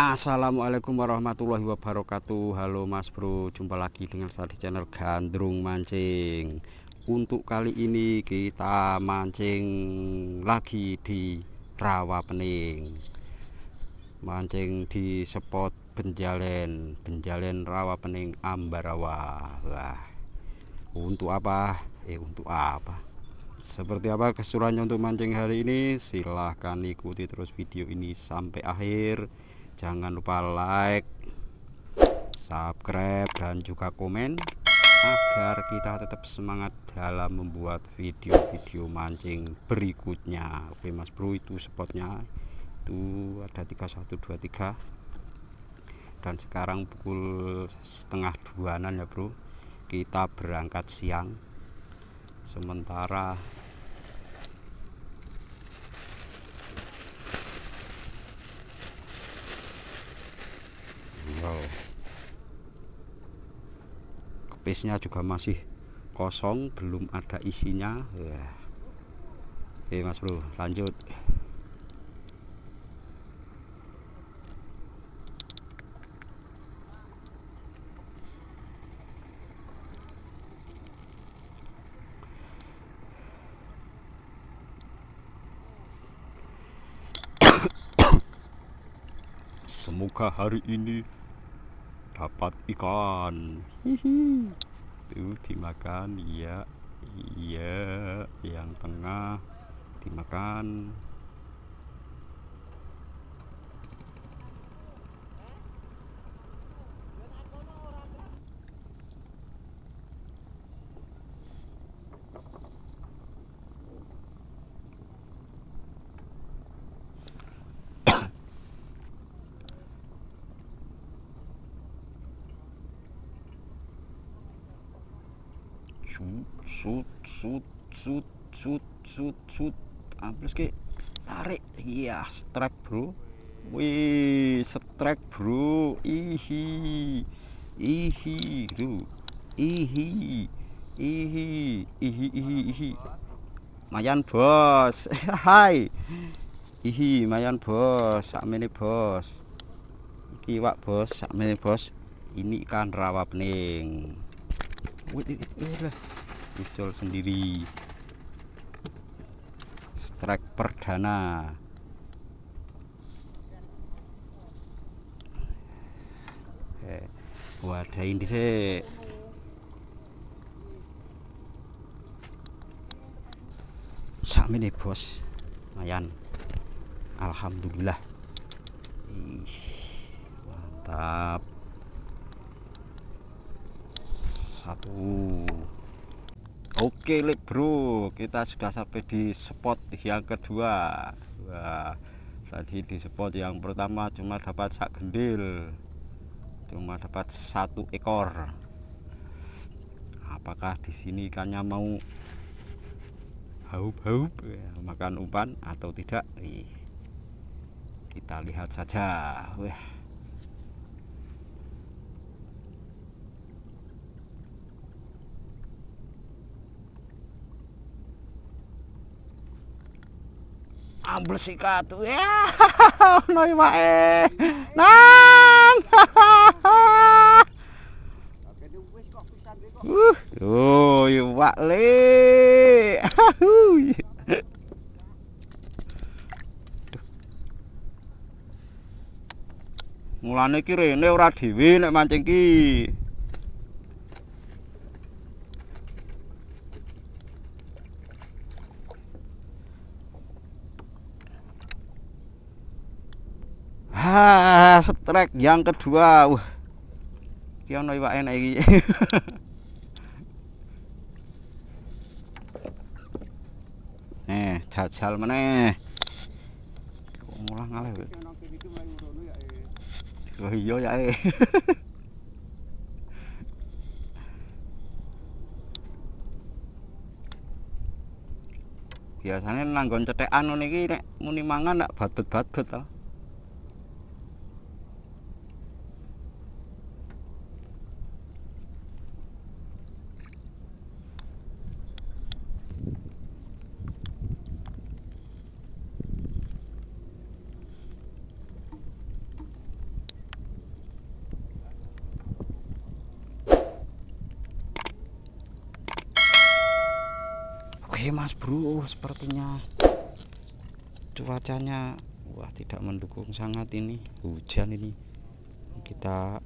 Assalamualaikum warahmatullahi wabarakatuh Halo mas bro Jumpa lagi dengan saya di channel Gandrung Mancing Untuk kali ini kita mancing lagi di rawa pening Mancing di spot Benjalen Benjalen rawa pening Ambarawa Wah. Untuk apa? Eh untuk apa? Seperti apa keseruannya untuk mancing hari ini? Silahkan ikuti terus video ini sampai akhir jangan lupa like subscribe dan juga komen agar kita tetap semangat dalam membuat video-video mancing berikutnya oke mas bro itu spotnya itu ada 3123 dan sekarang pukul setengah duanan ya bro kita berangkat siang sementara tinggal kepisnya juga masih kosong belum ada isinya ya. oke mas bro lanjut Semoga hari ini dapat ikan hihi tuh dimakan iya iya yang tengah dimakan sut sut sut sut sut sut sut amplis ah, ke tarik iya strike bro wih strike bro ihi ihi lu ihi ihi ihi mayan bos hai ihi mayan bos sak mene bos iki wak bos sak mene bos ini kan rawa pening Wih, muncul sendiri. Strike perdana. Oke, sih. Sama nih Bos. Mayan. Alhamdulillah. Ih, mantap satu oke lek bro kita sudah sampai di spot yang kedua Wah, tadi di spot yang pertama cuma dapat sak gendil cuma dapat satu ekor apakah di sini ikannya mau haup-haup ya, makan umpan atau tidak kita lihat saja wah ambil sikat ya ono iwake nang uh oh iwak le uh, mulane ki rene ora dhewe nek mancing ki ah strike yang kedua wah ki ono iwake nek iki eh jajal meneh mulah ngalih oh iya ya eh. biasanya nanggon cetekan ngono iki nek muni mangan nak batut batut to. Oke Mas Bro, sepertinya cuacanya wah tidak mendukung sangat ini hujan ini. Kita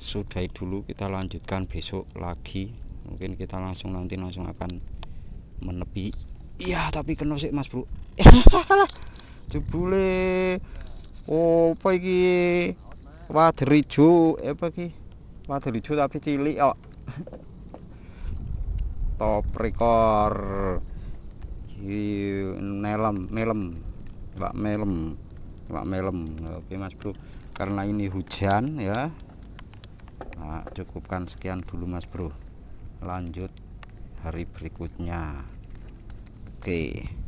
sudahi dulu, kita lanjutkan besok lagi. Mungkin kita langsung nanti langsung akan menepi. Iya, tapi kena sih Mas Bro. Jebule. Oh, apa ini Wader apa ini Wader tapi cilik oh top rekor melem melem mbak melem mbak melem oke Mas Bro karena ini hujan ya nah, cukupkan sekian dulu Mas Bro lanjut hari berikutnya oke okay.